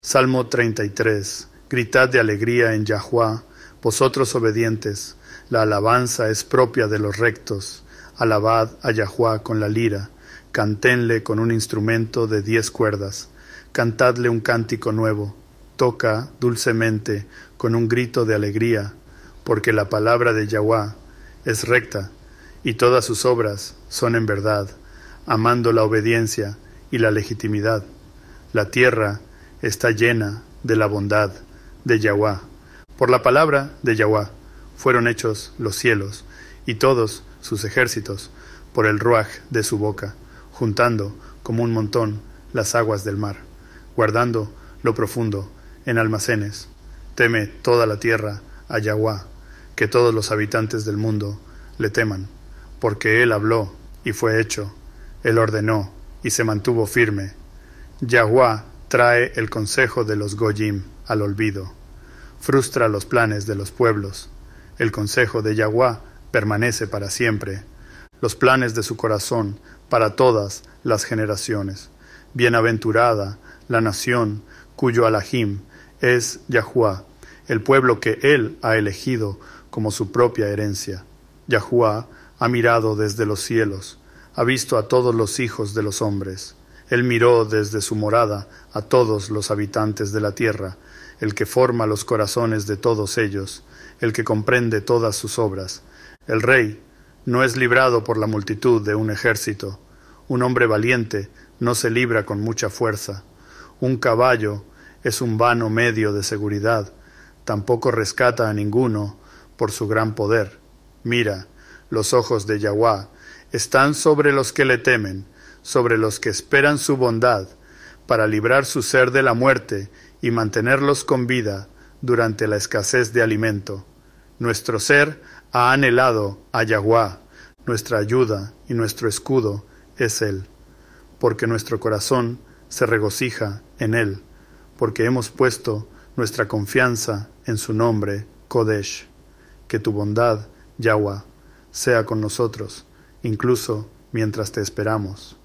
Salmo 33. Gritad de alegría en Yahuá, vosotros obedientes. La alabanza es propia de los rectos. Alabad a Yahuá con la lira. Cantenle con un instrumento de diez cuerdas. Cantadle un cántico nuevo. Toca dulcemente con un grito de alegría, porque la palabra de Yahuá es recta y todas sus obras son en verdad, amando la obediencia y la legitimidad. La tierra está llena de la bondad de Yahweh. Por la palabra de Yahweh fueron hechos los cielos y todos sus ejércitos por el ruaj de su boca, juntando como un montón las aguas del mar, guardando lo profundo en almacenes. Teme toda la tierra a Yahweh, que todos los habitantes del mundo le teman, porque él habló y fue hecho, él ordenó y se mantuvo firme. Yahweh trae el consejo de los Goyim al olvido, frustra los planes de los pueblos. El consejo de Yahuá permanece para siempre, los planes de su corazón para todas las generaciones. Bienaventurada la nación cuyo alahim es Yahuá, el pueblo que él ha elegido como su propia herencia. Yahuá ha mirado desde los cielos, ha visto a todos los hijos de los hombres. Él miró desde su morada a todos los habitantes de la tierra, el que forma los corazones de todos ellos, el que comprende todas sus obras. El rey no es librado por la multitud de un ejército. Un hombre valiente no se libra con mucha fuerza. Un caballo es un vano medio de seguridad. Tampoco rescata a ninguno por su gran poder. Mira, los ojos de Yahweh están sobre los que le temen, sobre los que esperan su bondad, para librar su ser de la muerte y mantenerlos con vida durante la escasez de alimento. Nuestro ser ha anhelado a Yahuá, nuestra ayuda y nuestro escudo es Él, porque nuestro corazón se regocija en Él, porque hemos puesto nuestra confianza en su nombre, Kodesh. Que tu bondad, Yahweh, sea con nosotros, incluso mientras te esperamos.